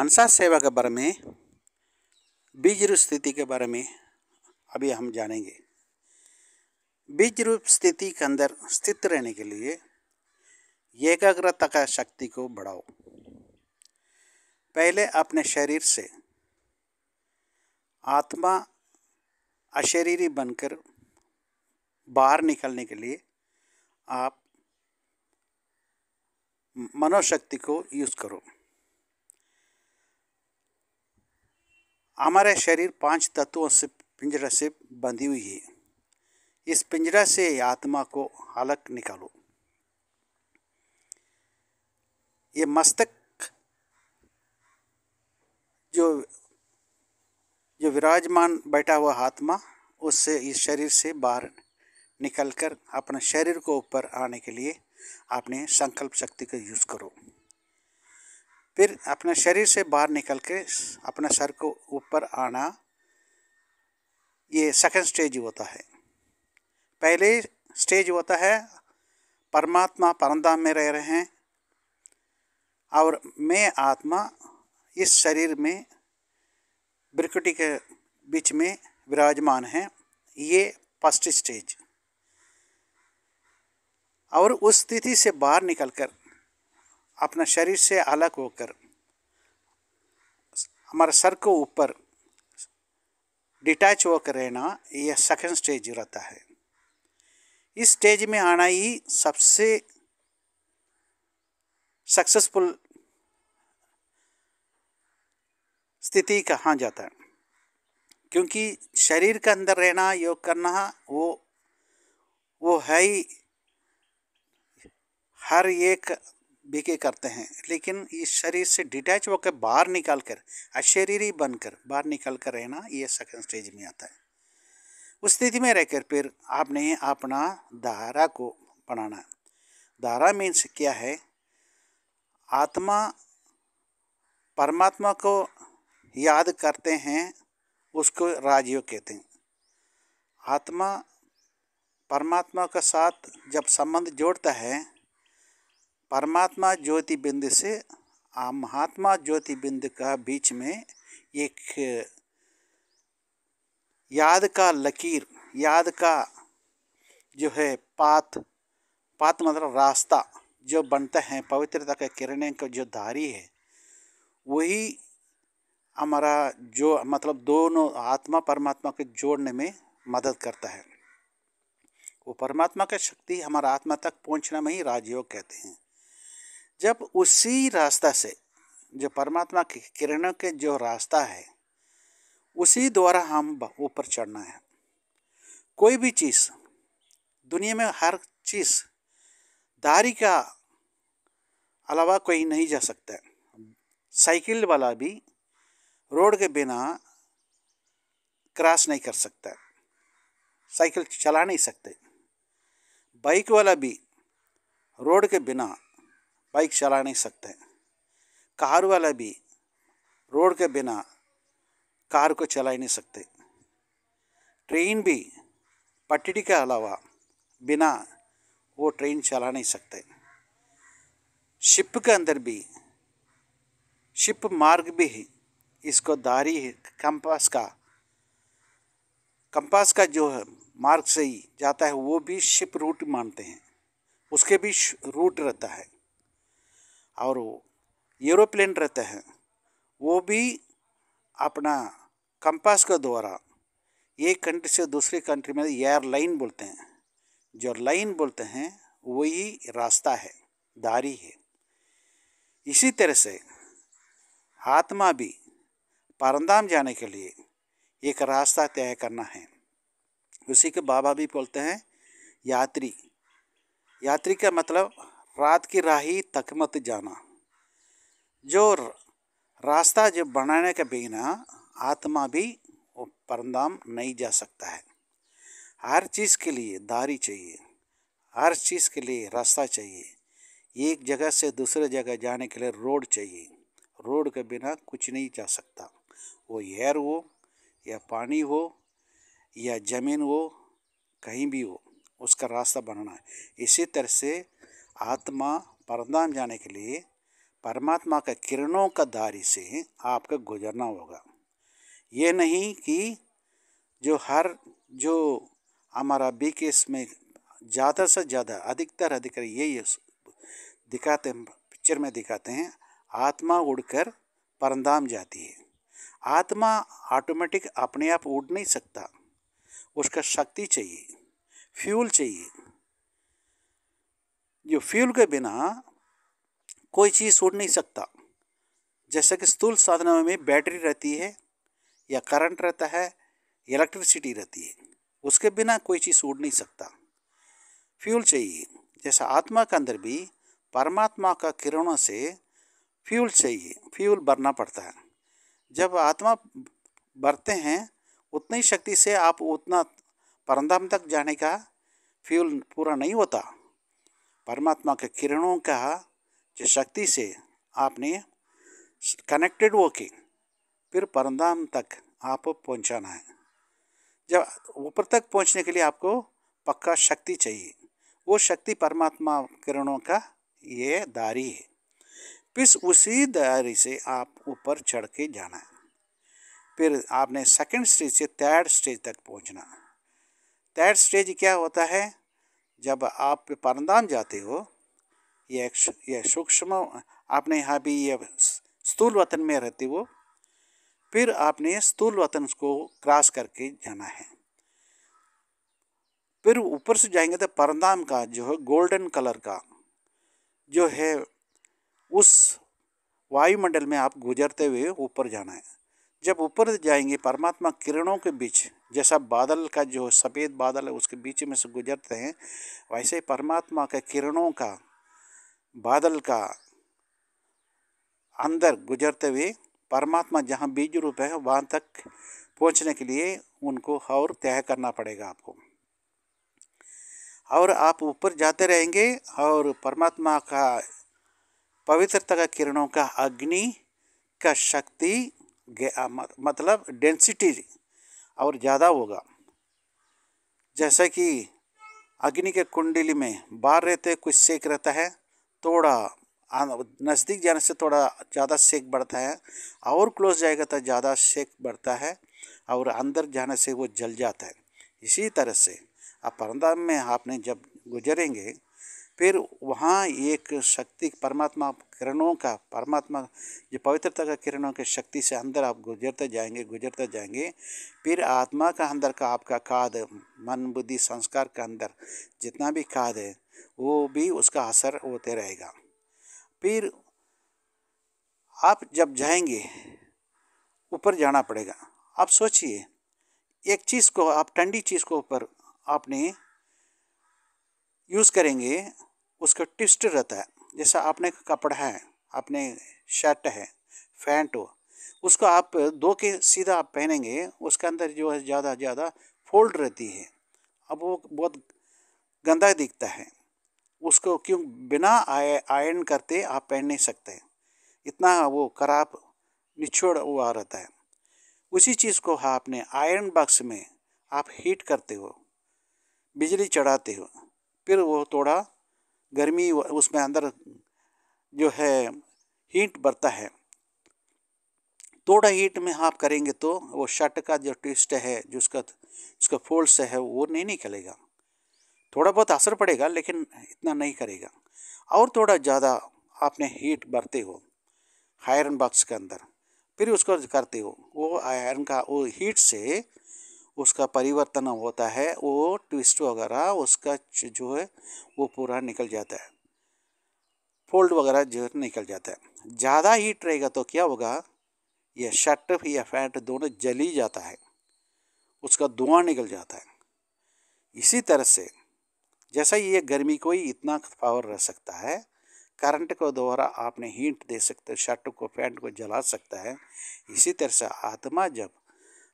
मनसा सेवा के बारे में बीज रूप स्थिति के बारे में अभी हम जानेंगे बीज रूप स्थिति के अंदर स्थित रहने के लिए एकाग्रता का शक्ति को बढ़ाओ पहले अपने शरीर से आत्मा अशरीरी बनकर बाहर निकलने के लिए आप मनोशक्ति को यूज़ करो हमारा शरीर पांच तत्वों से पिंजरा से बंधी हुई है इस पिंजरा से आत्मा को अलग निकालो ये मस्तक जो जो विराजमान बैठा हुआ आत्मा उससे इस शरीर से बाहर निकलकर अपने शरीर को ऊपर आने के लिए अपने संकल्प शक्ति का यूज़ करो फिर अपने शरीर से बाहर निकल के अपने सर को ऊपर आना ये सेकंड स्टेज होता है पहले स्टेज होता है परमात्मा परमधाम में रह रहे हैं और मैं आत्मा इस शरीर में ब्रिकुटी के बीच में विराजमान है ये फर्स्ट स्टेज और उस स्थिति से बाहर निकलकर अपना शरीर से अलग होकर हमारे सर को ऊपर डिटैच होकर रहना यह सेकेंड स्टेज रहता है इस स्टेज में आना ही सबसे सक्सेसफुल स्थिति कहा जाता है क्योंकि शरीर के अंदर रहना योग करना वो वो है ही हर एक बीके करते हैं लेकिन इस शरीर से डिटैच होकर बाहर निकाल कर अशरीरी बनकर बाहर निकाल कर रहना ये सेकंड स्टेज में आता है उस स्थिति में रहकर फिर आपने अपना धारा को बनाना धारा मीन्स क्या है आत्मा परमात्मा को याद करते हैं उसको राजयोग कहते हैं आत्मा परमात्मा के साथ जब संबंध जोड़ता है परमात्मा ज्योति बिंदु से आ महात्मा ज्योति बिंदु का बीच में एक याद का लकीर याद का जो है पात पात मतलब रास्ता जो बनता है पवित्रता के किरणें का जो धारी है वही हमारा जो मतलब दोनों आत्मा परमात्मा के जोड़ने में मदद करता है वो परमात्मा की शक्ति हमारा आत्मा तक पहुंचना में ही राजयोग कहते हैं जब उसी रास्ता से जो परमात्मा की किरणों के जो रास्ता है उसी द्वारा हम ऊपर चढ़ना है कोई भी चीज़ दुनिया में हर चीज़ दारी का अलावा कोई नहीं जा सकता साइकिल वाला भी रोड के बिना क्रॉस नहीं कर सकता साइकिल चला नहीं सकते बाइक वाला भी रोड के बिना बाइक चला नहीं सकते कार वाला भी रोड के बिना कार को चला ही नहीं सकते ट्रेन भी पटरी के अलावा बिना वो ट्रेन चला नहीं सकते शिप के अंदर भी शिप मार्ग भी इसको दारी कंपास का कंपास का जो है मार्ग से ही जाता है वो भी शिप रूट मानते हैं उसके भी रूट रहता है और एरोप्लेन रहते हैं वो भी अपना कंपास के द्वारा एक कंट्री से दूसरी कंट्री में एयर लाइन बोलते हैं जो लाइन बोलते हैं वही रास्ता है दारी है इसी तरह से आत्मा भी पारंदाम जाने के लिए एक रास्ता तय करना है उसी के बाबा भी बोलते हैं यात्री यात्री का मतलब रात की राही तक मत जाना जो रास्ता जो बनाने के बिना आत्मा भी वो परंदाम नहीं जा सकता है हर चीज़ के लिए दारी चाहिए हर चीज़ के लिए रास्ता चाहिए एक जगह से दूसरे जगह जाने के लिए रोड चाहिए रोड के बिना कुछ नहीं जा सकता वो एयर हो या पानी हो या ज़मीन हो कहीं भी हो उसका रास्ता बनाना है इसी तरह से आत्मा परधाम जाने के लिए परमात्मा के किरणों का दारी से आपका गुजरना होगा ये नहीं कि जो हर जो हमारा बी के में ज़्यादा से ज़्यादा अधिकतर अधिकतर यही दिखाते हैं पिक्चर में दिखाते हैं आत्मा उड़कर परंदाम जाती है आत्मा ऑटोमेटिक अपने आप उड़ नहीं सकता उसका शक्ति चाहिए फ्यूल चाहिए जो फ्यूल के बिना कोई चीज़ सूट नहीं सकता जैसा कि स्थूल साधनों में बैटरी रहती है या करंट रहता है इलेक्ट्रिसिटी रहती है उसके बिना कोई चीज़ सूट नहीं सकता फ्यूल चाहिए जैसा आत्मा के अंदर भी परमात्मा का किरणों से फ्यूल चाहिए फ्यूल भरना पड़ता है जब आत्मा भरते हैं उतनी शक्ति से आप उतना परंदाम तक जाने का फ्यूल पूरा नहीं होता परमात्मा के किरणों का जो शक्ति से आपने कनेक्टेड के फिर परमधाम तक आप पहुंचाना है जब ऊपर तक पहुंचने के लिए आपको पक्का शक्ति चाहिए वो शक्ति परमात्मा किरणों का ये दारी है फिर उसी दारी से आप ऊपर चढ़ के जाना है फिर आपने सेकंड स्टेज से थर्ड स्टेज तक पहुंचना थर्ड स्टेज क्या होता है जब आप परमधाम जाते हो यह यह सूक्ष्म आपने यहाँ भी यह स्थूल वतन में रहते हो फिर आपने स्थूल वतन को क्रॉस करके जाना है फिर ऊपर से जाएंगे तो परंदाम का जो है गोल्डन कलर का जो है उस वायुमंडल में आप गुजरते हुए ऊपर जाना है जब ऊपर जाएंगे परमात्मा किरणों के बीच जैसा बादल का जो सफ़ेद बादल है उसके बीच में से गुजरते हैं वैसे ही परमात्मा के किरणों का बादल का अंदर गुजरते हुए परमात्मा जहाँ बीज रूप है वहाँ तक पहुँचने के लिए उनको और तय करना पड़ेगा आपको और आप ऊपर जाते रहेंगे और परमात्मा का पवित्रता का किरणों का अग्नि का शक्ति मतलब डेंसिटी और ज़्यादा होगा जैसा कि अग्नि के कुंडली में बाहर रहते कुछ सेक रहता है थोड़ा नज़दीक जाने से थोड़ा ज़्यादा सेक बढ़ता है और क्लोज जाएगा तो ज़्यादा सेक बढ़ता है और अंदर जाने से वो जल जाता है इसी तरह से अपरंदा में आपने जब गुजरेंगे फिर वहाँ एक शक्ति परमात्मा किरणों का परमात्मा जो पवित्रता का किरणों के शक्ति से अंदर आप गुजरते जाएंगे गुजरते जाएंगे फिर आत्मा का अंदर का आपका खाद मन बुद्धि संस्कार का अंदर जितना भी खाद है वो भी उसका असर होते रहेगा फिर आप जब जाएंगे ऊपर जाना पड़ेगा आप सोचिए एक चीज़ को आप ठंडी चीज़ को ऊपर आपने यूज़ करेंगे उसका ट्विस्ट रहता है जैसा आपने कपड़ा है आपने शर्ट है फैंट हो उसको आप दो के सीधा आप पहनेंगे उसके अंदर जो है ज़्यादा ज़्यादा फोल्ड रहती है अब वो बहुत गंदा दिखता है उसको क्यों बिना आयरन करते आप पहन नहीं सकते इतना वो खराब निछोड़ हुआ रहता है उसी चीज़ को आपने आयरन बॉक्स में आप हीट करते हो बिजली चढ़ाते हो फिर वो थोड़ा गर्मी उसमें अंदर जो है हीट बढ़ता है थोड़ा हीट में आप करेंगे तो वो शर्ट का जो ट्विस्ट है जो उसका उसका फोल्ड्स है वो नहीं निकलेगा थोड़ा बहुत असर पड़ेगा लेकिन इतना नहीं करेगा और थोड़ा ज़्यादा आपने हीट बरते हो आयरन बॉक्स के अंदर फिर उसको करते हो वो आयरन का वो हीट से उसका परिवर्तन होता है वो ट्विस्ट वगैरह उसका जो है वो पूरा निकल जाता है फोल्ड वगैरह जो निकल जाता है ज़्यादा हीट रहेगा तो क्या होगा यह शर्ट या फैट दोनों जल ही जाता है उसका धुआं निकल जाता है इसी तरह से जैसा ये गर्मी को ही इतना पावर रह सकता है करंट को द्वारा आपने हीट दे सकते शर्ट को पैंट को जला सकता है इसी तरह से आत्मा जब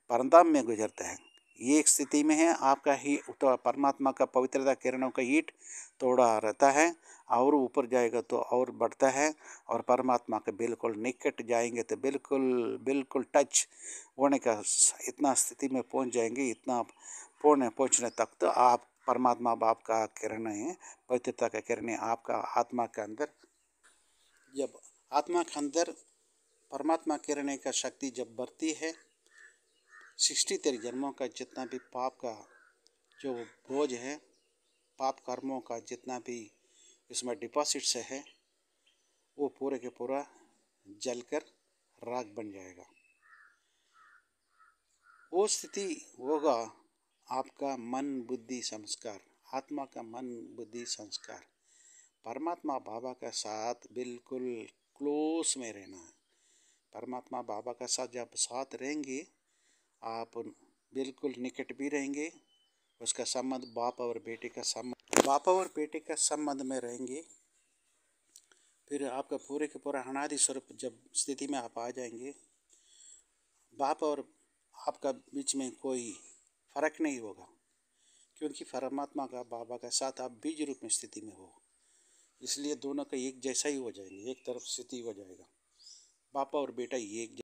परंदाम में गुजरता है ये एक स्थिति में है आपका ही तो परमात्मा का पवित्रता किरणों का हीट थोड़ा रहता है और ऊपर जाएगा तो और बढ़ता है और परमात्मा के बिल्कुल निकट जाएंगे तो बिल्कुल बिल्कुल टच होने का इतना स्थिति में पहुंच जाएंगे इतना पूर्ण पहुँचने तक तो आप परमात्मा बाप का किरण है पवित्रता का किरण आपका आत्मा के अंदर जब आत्मा के अंदर परमात्मा किरण का शक्ति जब बढ़ती है सिक्सटी तेरह जन्मों का जितना भी पाप का जो बोझ है पाप कर्मों का जितना भी इसमें डिपॉजिट्स है वो पूरे के पूरा जलकर राग बन जाएगा वो स्थिति होगा आपका मन बुद्धि संस्कार आत्मा का मन बुद्धि संस्कार परमात्मा बाबा का साथ बिल्कुल क्लोज में रहना है परमात्मा बाबा का साथ जब साथ रहेंगे आप बिल्कुल निकट भी रहेंगे उसका संबंध बाप और बेटे का संबंध बाप और बेटे का संबंध में रहेंगे फिर आपका पूरे के पूरा अनादि स्वरूप जब स्थिति में आप आ जाएंगे बाप और आपका बीच में कोई फर्क नहीं होगा क्योंकि परमात्मा का बाबा का साथ आप बीज रूप में स्थिति में हो इसलिए दोनों का एक जैसा ही हो जाएंगे एक तरफ स्थिति हो जाएगा पापा और बेटा एक